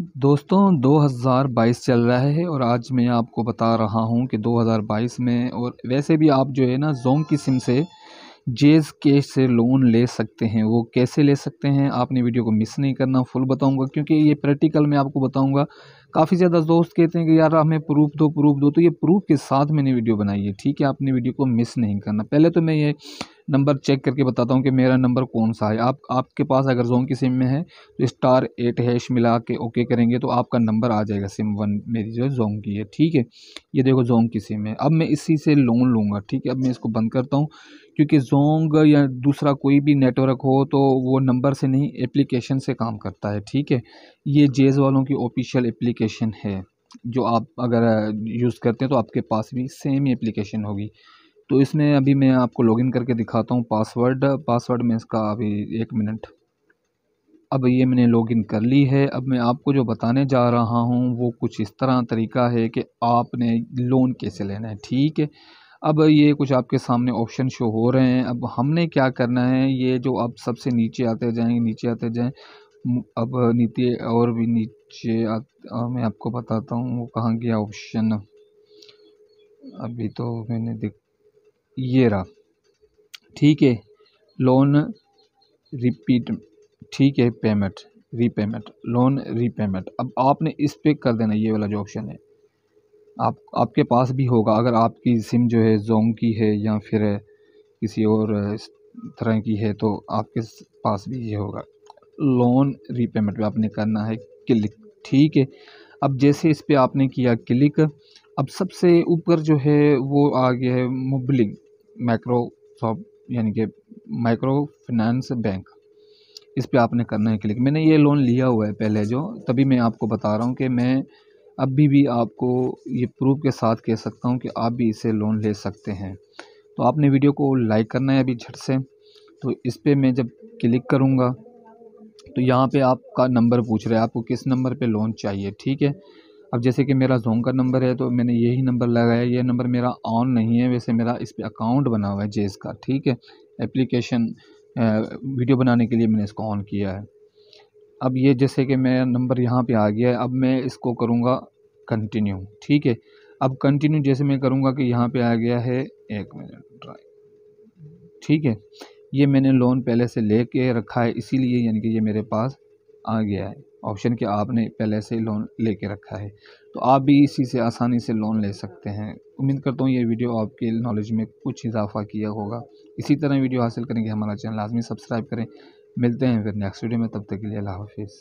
दोस्तों 2022 चल रहा है और आज मैं आपको बता रहा हूं कि 2022 में और वैसे भी आप जो है ना जोम की सिम से जेज कैश से लोन ले सकते हैं वो कैसे ले सकते हैं आपने वीडियो को मिस नहीं करना फुल बताऊंगा क्योंकि ये प्रैक्टिकल मैं आपको बताऊंगा काफ़ी ज़्यादा दोस्त कहते हैं कि यार हमें प्रूफ दो प्रूफ दो तो ये प्रूफ के साथ मैंने वीडियो बनाई है ठीक है आपने वीडियो को मिस नहीं करना पहले तो मैं ये नंबर चेक करके बताता हूँ कि मेरा नंबर कौन सा है आप आपके पास अगर जोम की सिम में है तो स्टार एट हैश मिला के ओके करेंगे तो आपका नंबर आ जाएगा सिम वन मेरी जो है जोम की है ठीक है ये देखो जोम की सिम है अब मैं इसी से लोन लूँगा ठीक है अब मैं इसको बंद करता हूँ क्योंकि जोंग या दूसरा कोई भी नेटवर्क हो तो वो नंबर से नहीं एप्लीकेशन से काम करता है ठीक है ये जेज़ वालों की ऑफिशियल एप्लीकेशन है जो आप अगर यूज़ करते हैं तो आपके पास भी सेम ही एप्लीकेशन होगी तो इसमें अभी मैं आपको लॉगिन करके दिखाता हूँ पासवर्ड पासवर्ड में इसका अभी एक मिनट अब ये मैंने लॉगिन कर ली है अब मैं आपको जो बताने जा रहा हूँ वो कुछ इस तरह तरीका है कि आपने लोन कैसे लेना है ठीक है अब ये कुछ आपके सामने ऑप्शन शो हो रहे हैं अब हमने क्या करना है ये जो आप सबसे नीचे आते जाएँ नीचे आते जाएँ अब नीचे और भी नीचे आ, मैं आपको बताता हूँ वो कहाँ गया ऑप्शन अभी तो मैंने दिख ये रहा ठीक है लोन रिपीट ठीक है पेमेंट रीपेमेंट लोन रीपेमेंट अब आपने इस पर कर देना ये वाला जो ऑप्शन है आप आपके पास भी होगा अगर आपकी सिम जो है जोंग की है या फिर किसी और तरह की है तो आपके पास भी ये होगा लोन रीपेमेंट पे आपने करना है क्लिक ठीक है अब जैसे इस पर आपने किया क्लिक अब सबसे ऊपर जो है वो आ गया है मुबलिंग माइक्रो माइक्रोसॉफ्ट यानी कि माइक्रो फिनेंस बैंक इस पर आपने करना है क्लिक मैंने ये लोन लिया हुआ है पहले जो तभी मैं आपको बता रहा हूँ कि मैं अभी भी आपको ये प्रूफ के साथ कह सकता हूँ कि आप भी इसे लोन ले सकते हैं तो आपने वीडियो को लाइक करना है अभी झट से तो इस पर मैं जब क्लिक करूँगा तो यहाँ पे आपका नंबर पूछ रहा है आपको किस नंबर पे लोन चाहिए ठीक है अब जैसे कि मेरा जोंग का नंबर है तो मैंने यही नंबर लगाया ये नंबर मेरा ऑन नहीं है वैसे मेरा इस पर अकाउंट बना हुआ है जेस का ठीक है एप्लीकेशन वीडियो बनाने के लिए मैंने इसको ऑन किया है अब ये जैसे कि मेरा नंबर यहाँ पे आ गया है अब मैं इसको करूँगा कंटिन्यू ठीक है अब कंटिन्यू जैसे मैं करूँगा कि यहाँ पर आ गया है एक मिनट ड्राई ठीक है ये मैंने लोन पहले से ले रखा है इसीलिए यानी कि ये मेरे पास आ गया है ऑप्शन कि आपने पहले से लोन लोन लेके रखा है तो आप भी इसी से आसानी से लोन ले सकते हैं उम्मीद करता हूँ ये वीडियो आपके नॉलेज में कुछ इजाफा किया होगा इसी तरह वीडियो हासिल करेंगे हमारा चैनल लाजमी सब्सक्राइब करें मिलते हैं फिर नेक्स्ट वीडियो में तब तक के लिए अल्लाह हाफिज़